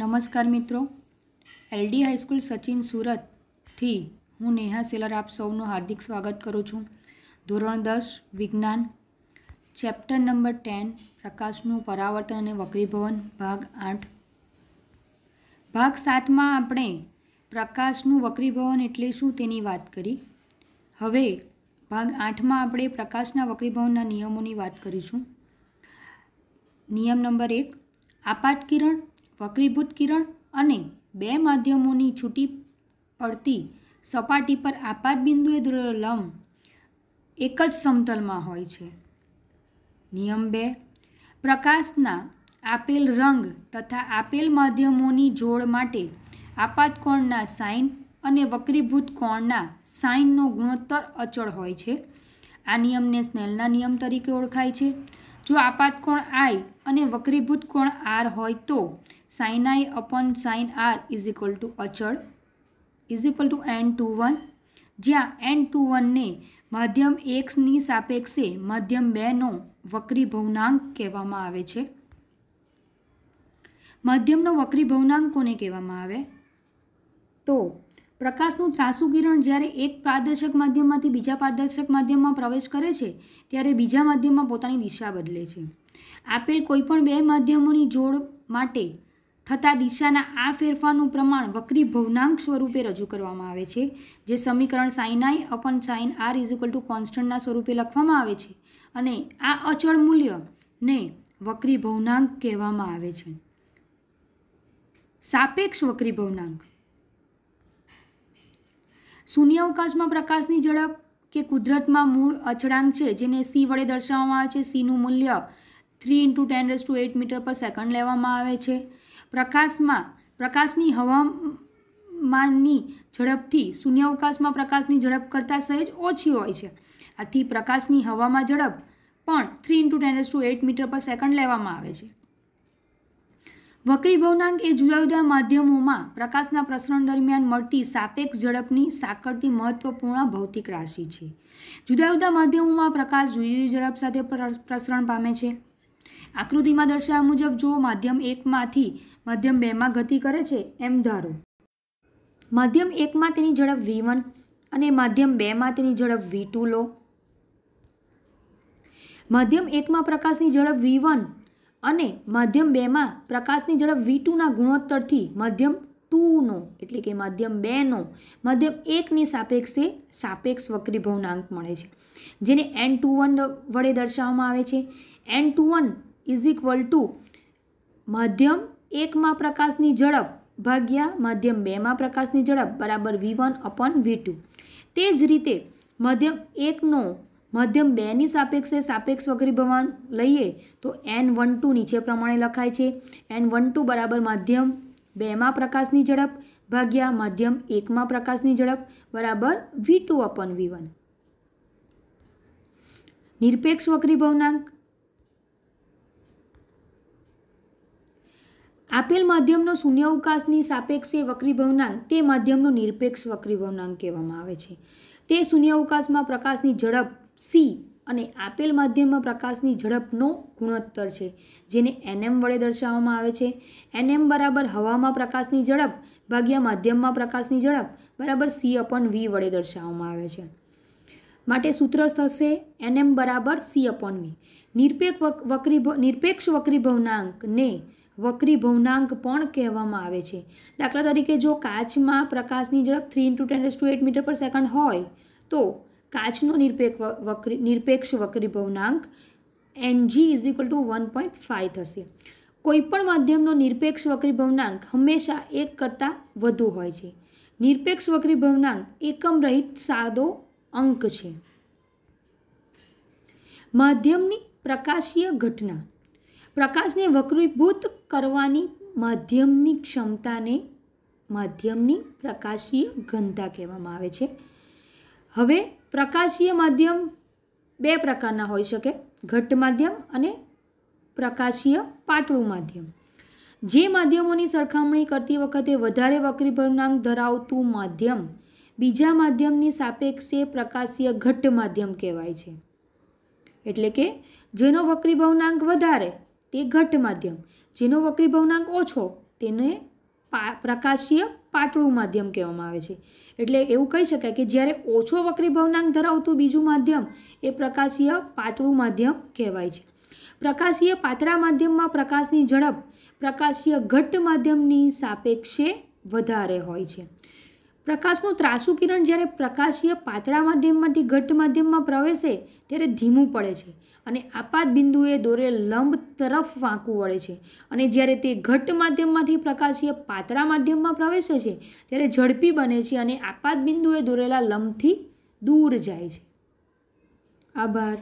નમસ્કાર મિત્રો LD high school Sachin સુરતથી હું નેહા સેલર આપ સૌનું હાર્દિક સ્વાગત કરું છું ધોરણ દસ વિજ્ઞાન ચેપ્ટર નંબર ટેન પ્રકાશનું પરાવર્તન અને વક્રીભવન ભાગ આઠ ભાગ સાતમાં આપણે પ્રકાશનું વક્રીભવન એટલે શું તેની વાત કરી હવે ભાગ આઠમાં આપણે પ્રકાશના વક્રીભવનના નિયમોની વાત કરીશું નિયમ નંબર એક આપાત કિરણ વક્રીભૂત કિરણ અને બે માધ્યમોની છૂટી પડતી સપાટી પર આપાત બિંદુએ દોરેલો લંબ એક જ સમતલમાં હોય છે નિયમ બે પ્રકાશના આપેલ રંગ તથા આપેલ માધ્યમોની જોડ માટે આપાત કોણના સાઇન અને વક્રીભૂત કોણના સાઇનનો ગુણોત્તર અચળ હોય છે આ નિયમને સ્નેલના નિયમ તરીકે ઓળખાય છે જો આપાત કોણ આઈ અને વક્રીભૂત કોણ આર હોય તો sine i upon sine r is equal to અચળ is equal to n two one જ્યાં એન ટુ વનને મધ્યમ એક્સની સાપેક્ષે મધ્યમ બેનો વક્રી ભવનાંક કહેવામાં આવે છે મધ્યમનો વક્રી ભવનાંક કોને કહેવામાં આવે તો પ્રકાશનું ત્રાસુ કિરણ જ્યારે એક પારદર્શક માધ્યમમાંથી બીજા પારદર્શક માધ્યમમાં પ્રવેશ કરે છે ત્યારે બીજા માધ્યમમાં પોતાની દિશા બદલે છે આપેલ કોઈપણ બે માધ્યમોની જોડ માટે થતા દિશાના આ ફેરફારનું પ્રમાણ વક્રી ભવનાંક સ્વરૂપે રજૂ કરવામાં આવે છે જે સમીકરણ sine i upon sine r is equal to કોન્સ્ટન્ટના સ્વરૂપે લખવામાં આવે છે અને આ અચળ મૂલ્યને વક્રી ભવનાંક કહેવામાં આવે છે સાપેક્ષ વક્રી ભવનાંક શૂન્યાવકાશમાં પ્રકાશની ઝડપ કે કુદરતમાં મૂળ અચળાંક છે જેને સી વડે દર્શાવવામાં આવે છે સીનું મૂલ્ય three into ten raise to eight metre per second લેવામાં આવે છે પ્રકાશમાં પ્રકાશની હવામાનની ઝડપથી શૂન્યાવકાશમાં પ્રકાશની ઝડપ કરતાં સહેજ ઓછી હોય છે આથી પ્રકાશની હવામાં ઝડપ પણ three into tens to eight metre per second લેવામાં આવે છે વક્રી ભવનાંક એ જુદા જુદા માધ્યમોમાં પ્રકાશના પ્રસરણ દરમિયાન મળતી સાપેક્ષ ઝડપની સાંકળતી મહત્વપૂર્ણ ભૌતિક રાશિ છે જુદા જુદા માધ્યમોમાં પ્રકાશ જુદી જુદી ઝડપ સાથે પ્રસરણ પામે છે આકૃતિમાં દર્શાવ્યા મુજબ જો માધ્યમ એકમાંથી માધ્યમ બેમાં ગતિ કરે છે એમ ધારો માધ્યમ એકમાં તેની ઝડપ વી વન અને માધ્યમ બેમાં તેની ઝડપ વી ટુ લો માધ્યમ એકમાં પ્રકાશની ઝડપ વી વન અને માધ્યમ બેમાં પ્રકાશની ઝડપ વી ટુના ગુણોત્તરથી માધ્યમ ટુનો એટલે કે માધ્યમ બેનો માધ્યમ એકની સાપેક્ષે સાપેક્ષ વક્રીભવનાંક મળે છે જેને એન ટુ વન વડે દર્શાવવામાં આવે છે n two one is equal to માધ્યમ એકમાં પ્રકાશની ઝડપ ભાગ્યા માધ્યમ બેમાં પ્રકાશની ઝડપ બરાબર v one upon v two તે જ રીતે માધ્યમ એકનો માધ્યમ બેની સાપેક્ષે સાપેક્ષ વગરીભવાન લઈએ તો એન વન ટુ નીચે પ્રમાણે લખાય છે એન વન ટુ બરાબર માધ્યમ બેમાં પ્રકાશની ઝડપ ભાગ્યા માધ્યમ એકમાં પ્રકાશની ઝડપ બરાબર વી ટુ અપન વી વન નિરપેક્ષ વક્રીભવનાંક આપેલ માધ્યમનો શૂન્યાવકાશની સાપેક્ષે વક્રીભવનાંક તે માધ્યમનો નિરપેક્ષ વક્રીભવનાંક કહેવામાં આવે છે તે શૂન્યાવકાશમાં પ્રકાશની ઝડપ સી અને આપેલ માધ્યમમાં પ્રકાશની ઝડપનો ગુણોત્તર છે જેને એનએમ વડે દર્શાવવામાં આવે છે એનએમ બરાબર હવામાં પ્રકાશની ઝડપ ભાગ્યા માધ્યમમાં પ્રકાશની ઝડપ બરાબર સી અપન વી વડે દર્શાવવામાં આવે છે માટે સૂત્ર થશે એનએમ બરાબર સી અપન વી નિરપેક્ષ વક્રી નિરપેક્ષ વક્રીભવનાંકને વક્રી ભવનાંક પણ કહેવામાં આવે છે દાખલા તરીકે જો કાચમાં પ્રકાશની ઝડપ three into ten to eight metre per second હોય તો કાચનો નિરપેક્ષ વક્રી નિરપેક્ષ વક્રી ભવનાંક n g is equal to one point five થશે કોઈપણ માધ્યમનો નિરપેક્ષ વક્રી ભવનાંક હંમેશા એક કરતાં વધુ હોય છે નિરપેક્ષ વક્રી ભવનાંક એકમ રહિત સાદો અંક છે માધ્યમની પ્રકાશીય ઘટના પ્રકાશને વક્રીભૂત કરવાની માધ્યમની ક્ષમતાને માધ્યમની પ્રકાશીય ઘનતા કહેવામાં આવે છે હવે પ્રકાશીય માધ્યમ બે પ્રકારના હોઈ શકે ઘટ્ટ માધ્યમ અને પ્રકાશીય પાતળું માધ્યમ જે માધ્યમોની સરખામણી કરતી વખતે વધારે વક્રીભવનાંક ધરાવતું માધ્યમ બીજા માધ્યમની સાપેક્ષે પ્રકાશીય ઘટ્ટ માધ્યમ કહેવાય છે એટલે કે જેનો વક્રીભવનાંક વધારે તે ઘટ માધ્યમ જેનો વક્રી ભવનાંક ઓછો તેને પ્રકાશીય પાતળું માધ્યમ કહેવામાં આવે છે એટલે એવું કહી શકાય કે જ્યારે ઓછો વક્રી ભવનાંક ધરાવતું બીજું માધ્યમ એ પ્રકાશીય પાતળું માધ્યમ કહેવાય છે પ્રકાશીય પાતળા માધ્યમમાં પ્રકાશની ઝડપ પ્રકાશીય ઘટ્ટ માધ્યમની સાપેક્ષે વધારે હોય છે પ્રકાશનું ત્રાસુ કિરણ જ્યારે પ્રકાશીય પાતળા માધ્યમમાંથી ઘટ્ટ માધ્યમમાં પ્રવેશે ત્યારે ધીમું પડે છે અને આપાત બિંદુએ દોરે લંબ તરફ વાંકું વળે છે અને જ્યારે તે ઘટ્ટ માધ્યમમાંથી પ્રકાશીય પાતળા માધ્યમમાં પ્રવેશે છે ત્યારે ઝડપી બને છે અને આપાત બિંદુએ દોરેલા લંબથી દૂર જાય છે આભાર